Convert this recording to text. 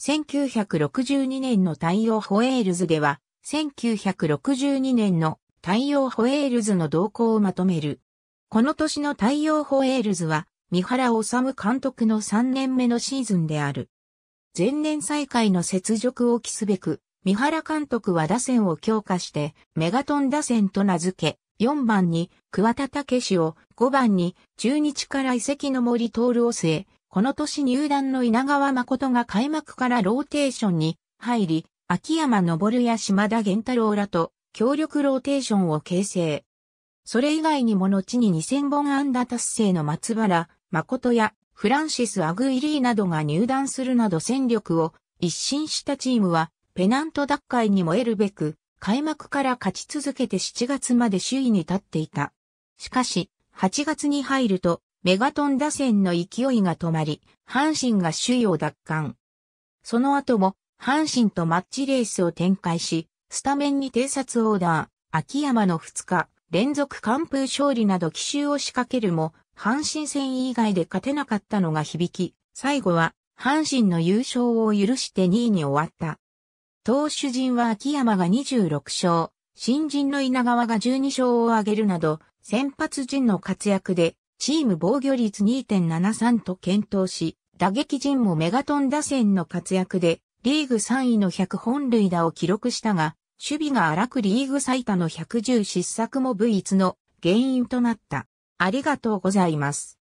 1962年の太陽ホエールズでは、1962年の太陽ホエールズの動向をまとめる。この年の太陽ホエールズは、三原治監督の3年目のシーズンである。前年再開の雪辱を期すべく、三原監督は打線を強化して、メガトン打線と名付け、4番に桑田武史を、5番に中日から遺跡の森徹を据え、この年入団の稲川誠が開幕からローテーションに入り、秋山昇や島田源太郎らと協力ローテーションを形成。それ以外にも後に2000本安打達成の松原、誠やフランシス・アグイリーなどが入団するなど戦力を一新したチームは、ペナント奪回に燃えるべく、開幕から勝ち続けて7月まで首位に立っていた。しかし、8月に入ると、メガトン打線の勢いが止まり、阪神が首位を奪還。その後も、阪神とマッチレースを展開し、スタメンに偵察オーダー、秋山の2日、連続完封勝利など奇襲を仕掛けるも、阪神戦以外で勝てなかったのが響き、最後は、阪神の優勝を許して2位に終わった。投手陣は秋山が26勝、新人の稲川が12勝を挙げるなど、先発陣の活躍でチーム防御率2.73と検討し、打撃陣もメガトン打線の活躍で、リーグ3位の100本塁打を記録したが、守備が荒くリーグ最多の110失策も唯一の原因となった。ありがとうございます。